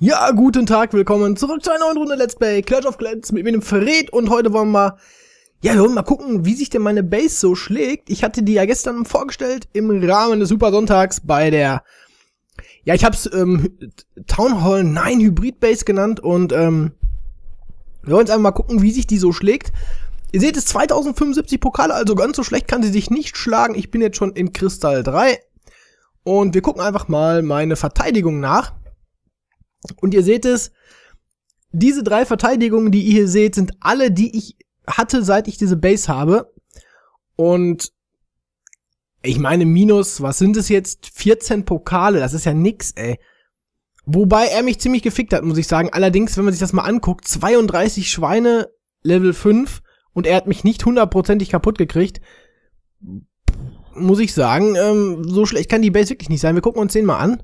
Ja, guten Tag, willkommen zurück zu einer neuen Runde Let's Play Clash of Clans mit mir dem Fred und heute wollen wir, ja, wir wollen mal gucken, wie sich denn meine Base so schlägt. Ich hatte die ja gestern vorgestellt im Rahmen des Supersonntags bei der, ja, ich hab's ähm, Town Hall 9 Hybrid Base genannt und ähm, wir wollen jetzt einfach mal gucken, wie sich die so schlägt. Ihr seht es, 2075 Pokale, also ganz so schlecht kann sie sich nicht schlagen. Ich bin jetzt schon in Kristall 3. Und wir gucken einfach mal meine Verteidigung nach. Und ihr seht es, diese drei Verteidigungen, die ihr hier seht, sind alle, die ich hatte, seit ich diese Base habe. Und ich meine, minus, was sind es jetzt? 14 Pokale, das ist ja nix, ey. Wobei er mich ziemlich gefickt hat, muss ich sagen. Allerdings, wenn man sich das mal anguckt, 32 Schweine, Level 5, und er hat mich nicht hundertprozentig kaputt gekriegt. Muss ich sagen, ähm, so schlecht kann die Base wirklich nicht sein. Wir gucken uns den mal an.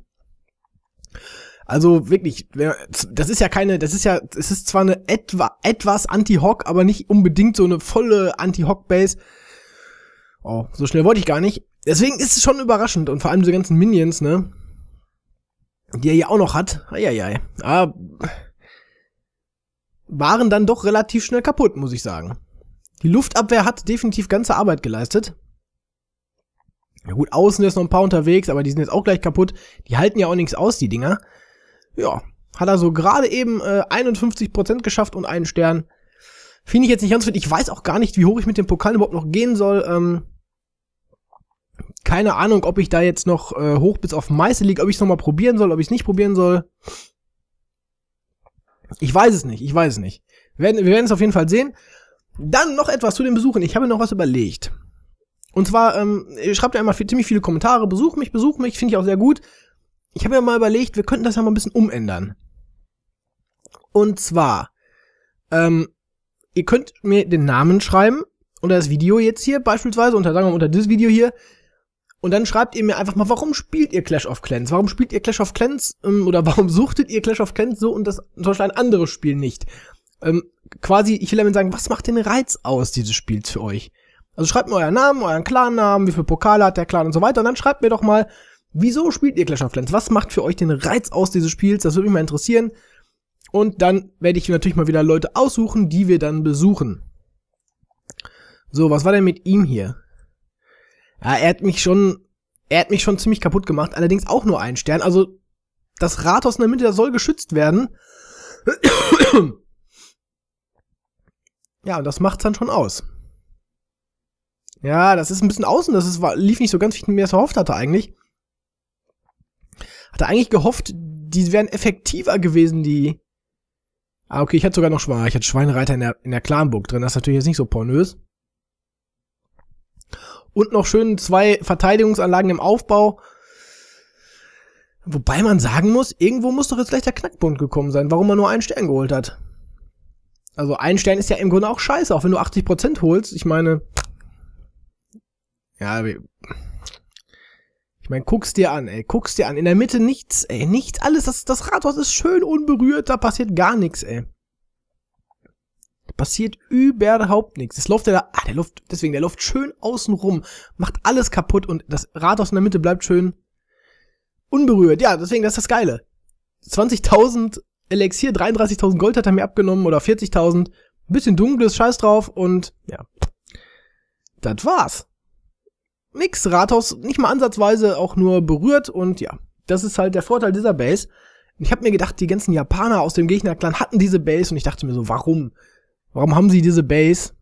Also wirklich, das ist ja keine, das ist ja, es ist zwar eine etwa, etwas Anti-Hock, aber nicht unbedingt so eine volle Anti-Hock-Base. Oh, so schnell wollte ich gar nicht. Deswegen ist es schon überraschend und vor allem diese ganzen Minions, ne? Die er ja auch noch hat. Eieiei. Ah, waren dann doch relativ schnell kaputt, muss ich sagen. Die Luftabwehr hat definitiv ganze Arbeit geleistet. Ja gut, außen ist noch ein paar unterwegs, aber die sind jetzt auch gleich kaputt. Die halten ja auch nichts aus, die Dinger ja, hat er so also gerade eben äh, 51% geschafft und einen Stern. Finde ich jetzt nicht ganz fit. Ich weiß auch gar nicht, wie hoch ich mit dem Pokal überhaupt noch gehen soll. Ähm, keine Ahnung, ob ich da jetzt noch äh, hoch bis auf Meister liege, ob ich es nochmal probieren soll, ob ich es nicht probieren soll. Ich weiß es nicht, ich weiß es nicht. Wir werden, es auf jeden Fall sehen. Dann noch etwas zu den Besuchen. Ich habe noch was überlegt. Und zwar, ähm, schreibt ja immer viel, ziemlich viele Kommentare. Besuch mich, besuch mich, finde ich auch sehr gut ich habe ja mal überlegt, wir könnten das ja mal ein bisschen umändern. Und zwar, ähm, ihr könnt mir den Namen schreiben unter das Video jetzt hier beispielsweise, unter sagen wir mal, unter dieses Video hier. Und dann schreibt ihr mir einfach mal, warum spielt ihr Clash of Clans? Warum spielt ihr Clash of Clans? Ähm, oder warum suchtet ihr Clash of Clans so und das zum Beispiel ein anderes Spiel nicht? Ähm, quasi, ich will damit sagen, was macht den Reiz aus dieses Spiels für euch? Also schreibt mir euren Namen, euren Clan-Namen, wie viel Pokale hat der Clan und so weiter. Und dann schreibt mir doch mal, Wieso spielt ihr Clash of Clans? Was macht für euch den Reiz aus dieses Spiels? Das würde mich mal interessieren. Und dann werde ich natürlich mal wieder Leute aussuchen, die wir dann besuchen. So, was war denn mit ihm hier? Ja, er hat mich schon, er hat mich schon ziemlich kaputt gemacht, allerdings auch nur einen Stern. Also, das Rathaus in der Mitte, das soll geschützt werden. Ja, und das macht's dann schon aus. Ja, das ist ein bisschen außen, das ist, lief nicht so ganz, wie ich mir das erhofft hatte eigentlich. Hatte eigentlich gehofft, die wären effektiver gewesen, die. Ah, okay, ich hatte sogar noch Schweine. Ich hatte Schweinereiter in der, in der Clanburg drin. Das ist natürlich jetzt nicht so pornös. Und noch schön zwei Verteidigungsanlagen im Aufbau. Wobei man sagen muss, irgendwo muss doch jetzt gleich der Knackpunkt gekommen sein, warum man nur einen Stern geholt hat. Also ein Stern ist ja im Grunde auch scheiße, auch wenn du 80% holst. Ich meine, ja, ich meine, guck's dir an, ey, guck's dir an. In der Mitte nichts, ey, nichts, alles, das, das Rathaus ist schön unberührt, da passiert gar nichts, ey. Da Passiert überhaupt nichts. Das läuft ja da, ah, der läuft, deswegen, der läuft schön außen rum, macht alles kaputt und das Rathaus in der Mitte bleibt schön unberührt. Ja, deswegen, das ist das Geile. 20.000 Elixier, 33.000 Gold hat er mir abgenommen oder 40.000. Bisschen dunkles Scheiß drauf und ja. Das war's nix, Rathaus nicht mal ansatzweise auch nur berührt und ja, das ist halt der Vorteil dieser Base. Ich habe mir gedacht, die ganzen Japaner aus dem Gegnerclan hatten diese Base und ich dachte mir so, warum? Warum haben sie diese Base?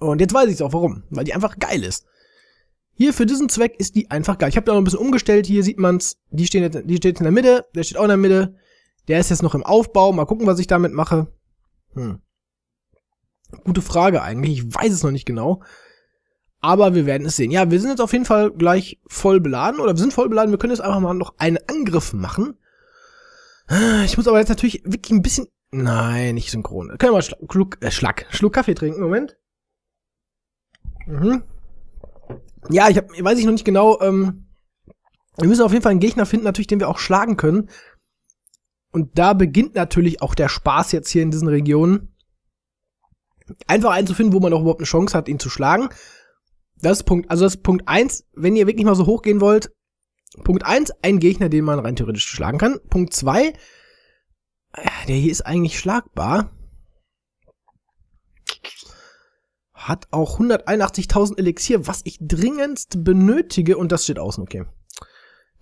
Und jetzt weiß ich es auch warum, weil die einfach geil ist. Hier für diesen Zweck ist die einfach geil. Ich habe da noch ein bisschen umgestellt, hier sieht man's, die, stehen jetzt, die steht in der Mitte, der steht auch in der Mitte, der ist jetzt noch im Aufbau, mal gucken, was ich damit mache. Hm. Gute Frage eigentlich, ich weiß es noch nicht genau. Aber wir werden es sehen. Ja, wir sind jetzt auf jeden Fall gleich voll beladen. Oder wir sind voll beladen. Wir können jetzt einfach mal noch einen Angriff machen. Ich muss aber jetzt natürlich wirklich ein bisschen... Nein, nicht synchron. Können wir mal Schluck, Schluck, äh, Schluck, Schluck Kaffee trinken. Moment. Mhm. Ja, ich hab, weiß ich noch nicht genau. Ähm, wir müssen auf jeden Fall einen Gegner finden, natürlich, den wir auch schlagen können. Und da beginnt natürlich auch der Spaß jetzt hier in diesen Regionen. Einfach einen zu finden, wo man auch überhaupt eine Chance hat, ihn zu schlagen. Das ist Punkt, also das ist Punkt 1, wenn ihr wirklich mal so hochgehen wollt, Punkt 1, ein Gegner, den man rein theoretisch schlagen kann. Punkt 2, äh, der hier ist eigentlich schlagbar. Hat auch 181.000 Elixier, was ich dringendst benötige. Und das steht außen, okay.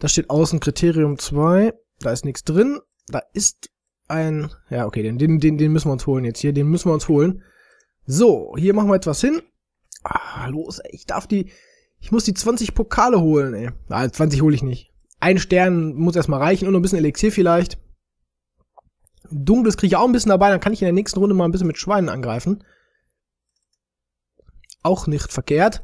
Das steht außen Kriterium 2. Da ist nichts drin. Da ist ein... Ja, okay, den, den, den müssen wir uns holen jetzt hier. Den müssen wir uns holen. So, hier machen wir etwas hin. Ah, los, ey. Ich darf die. Ich muss die 20 Pokale holen, ey. Ah, 20 hole ich nicht. Ein Stern muss erstmal reichen und ein bisschen Elixier vielleicht. Dunkles kriege ich auch ein bisschen dabei, dann kann ich in der nächsten Runde mal ein bisschen mit Schweinen angreifen. Auch nicht verkehrt.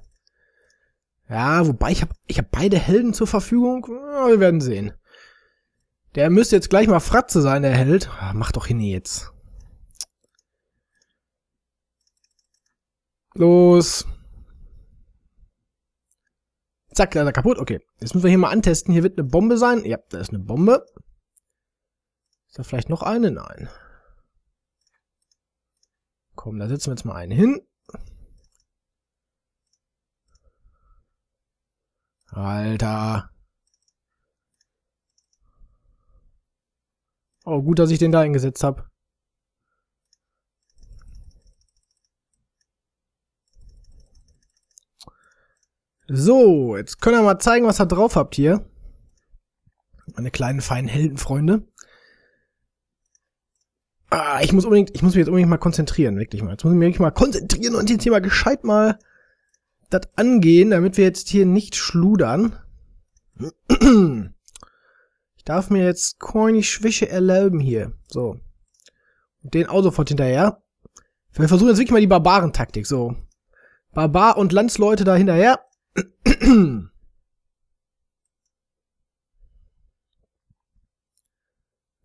Ja, wobei ich habe ich hab beide Helden zur Verfügung. Ja, ah, wir werden sehen. Der müsste jetzt gleich mal Fratze sein, der Held. Ach, mach doch hin jetzt. Los. Zack, leider kaputt. Okay, jetzt müssen wir hier mal antesten. Hier wird eine Bombe sein. Ja, da ist eine Bombe. Ist da vielleicht noch eine? Nein. Komm, da setzen wir jetzt mal einen hin. Alter. Oh, gut, dass ich den da hingesetzt habe. So, jetzt können wir mal zeigen, was ihr drauf habt hier. Meine kleinen, feinen Heldenfreunde. Ah, ich muss unbedingt, ich muss mich jetzt unbedingt mal konzentrieren, wirklich mal. Jetzt muss ich mich wirklich mal konzentrieren und jetzt hier mal gescheit mal das angehen, damit wir jetzt hier nicht schludern. Ich darf mir jetzt corny Schwische erlauben hier. So. Und den auch sofort hinterher. Wir versuchen jetzt wirklich mal die Barbaren-Taktik. So. Barbar und Landsleute da hinterher.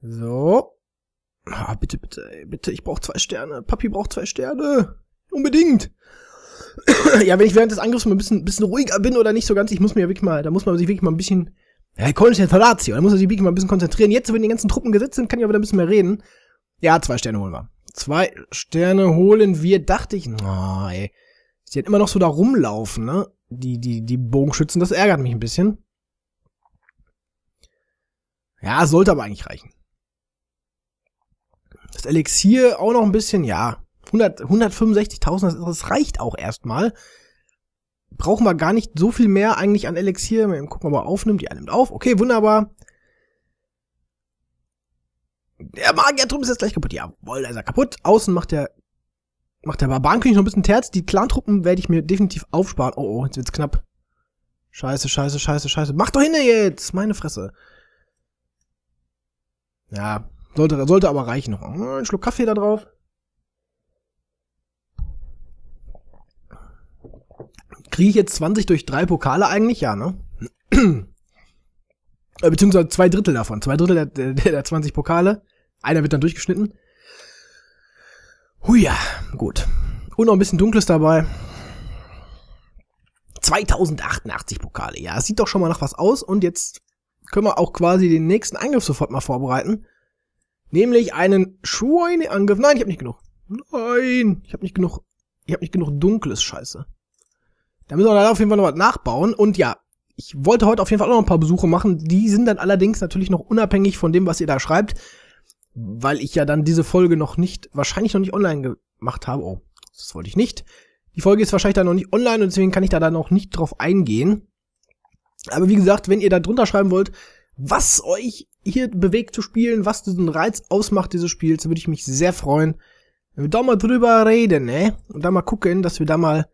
So. Ah, bitte, bitte, ey, bitte, ich brauche zwei Sterne. Papi braucht zwei Sterne. Unbedingt. ja, wenn ich während des Angriffs mal ein bisschen, bisschen ruhiger bin oder nicht so ganz, ich muss mir ja wirklich mal, da muss man sich wirklich mal ein bisschen, ja, Konzentratio, da muss man sich wirklich mal ein bisschen konzentrieren. Jetzt, wenn die ganzen Truppen gesetzt sind, kann ich aber ein bisschen mehr reden. Ja, zwei Sterne holen wir. Zwei Sterne holen wir, dachte ich, na, ey. Sie hat immer noch so da rumlaufen, ne? die, die, die Bogenschützen, das ärgert mich ein bisschen. Ja, sollte aber eigentlich reichen. Das Elixier auch noch ein bisschen, ja. 165.000, das, das reicht auch erstmal. Brauchen wir gar nicht so viel mehr eigentlich an Elixier. Mal gucken, ob er aufnimmt. Ja, nimmt auf. Okay, wunderbar. Der magier Magierturm ist jetzt gleich kaputt. Jawohl, da ist er kaputt. Außen macht er Macht der Barbarenkönig noch ein bisschen Terz? Die Clantruppen werde ich mir definitiv aufsparen. Oh, oh, jetzt wird's knapp. Scheiße, scheiße, scheiße, scheiße. Mach doch hin jetzt! Meine Fresse. Ja, sollte, sollte aber reichen noch. Oh, ein Schluck Kaffee da drauf. Kriege ich jetzt 20 durch drei Pokale eigentlich? Ja, ne? Äh, beziehungsweise zwei Drittel davon. Zwei Drittel der, der, der 20 Pokale. Einer wird dann durchgeschnitten. Huja, gut. Und noch ein bisschen Dunkles dabei. 2088 Pokale, ja, sieht doch schon mal nach was aus. Und jetzt können wir auch quasi den nächsten Angriff sofort mal vorbereiten. Nämlich einen Schweineangriff. Nein, ich habe nicht genug. Nein, ich habe nicht genug. Ich habe nicht genug dunkles Scheiße. Da müssen wir leider auf jeden Fall noch was nachbauen. Und ja, ich wollte heute auf jeden Fall auch noch ein paar Besuche machen. Die sind dann allerdings natürlich noch unabhängig von dem, was ihr da schreibt weil ich ja dann diese Folge noch nicht, wahrscheinlich noch nicht online gemacht habe. Oh, das wollte ich nicht. Die Folge ist wahrscheinlich dann noch nicht online und deswegen kann ich da dann auch nicht drauf eingehen. Aber wie gesagt, wenn ihr da drunter schreiben wollt, was euch hier bewegt zu spielen, was diesen Reiz ausmacht dieses Spiels, würde ich mich sehr freuen, wenn wir da mal drüber reden, ne? Und da mal gucken, dass wir da mal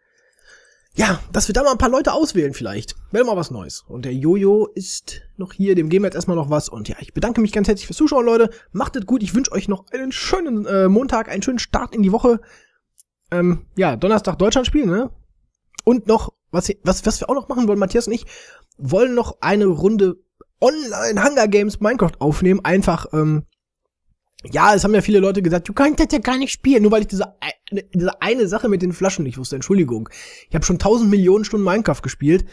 ja, dass wir da mal ein paar Leute auswählen vielleicht. Wäre mal was Neues. Und der Jojo ist noch hier, dem geben wir jetzt erstmal noch was. Und ja, ich bedanke mich ganz herzlich fürs Zuschauen, Leute. Macht es gut. Ich wünsche euch noch einen schönen äh, Montag, einen schönen Start in die Woche. Ähm, ja, Donnerstag Deutschland spielen, ne? Und noch, was, was, was wir auch noch machen wollen, Matthias und ich, wollen noch eine Runde Online Hunger Games Minecraft aufnehmen. Einfach, ähm, ja, es haben ja viele Leute gesagt, du kannst das ja gar nicht spielen, nur weil ich diese, diese eine Sache mit den Flaschen nicht wusste. Entschuldigung. Ich habe schon tausend Millionen Stunden Minecraft gespielt.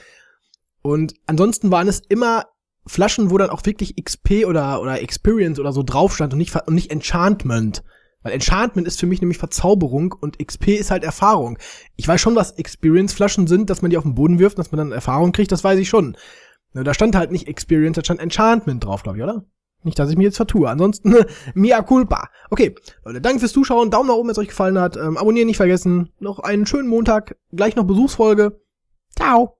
Und ansonsten waren es immer Flaschen, wo dann auch wirklich XP oder, oder Experience oder so drauf stand und nicht, und nicht Enchantment. Weil Enchantment ist für mich nämlich Verzauberung und XP ist halt Erfahrung. Ich weiß schon, was Experience-Flaschen sind, dass man die auf den Boden wirft, dass man dann Erfahrung kriegt, das weiß ich schon. Da stand halt nicht Experience, da stand Enchantment drauf, glaube ich, oder? Nicht, dass ich mich jetzt vertue. Ansonsten, mia culpa. Okay, Leute, danke fürs Zuschauen. Daumen nach oben, wenn es euch gefallen hat. Ähm, abonnieren nicht vergessen. Noch einen schönen Montag. Gleich noch Besuchsfolge. Ciao.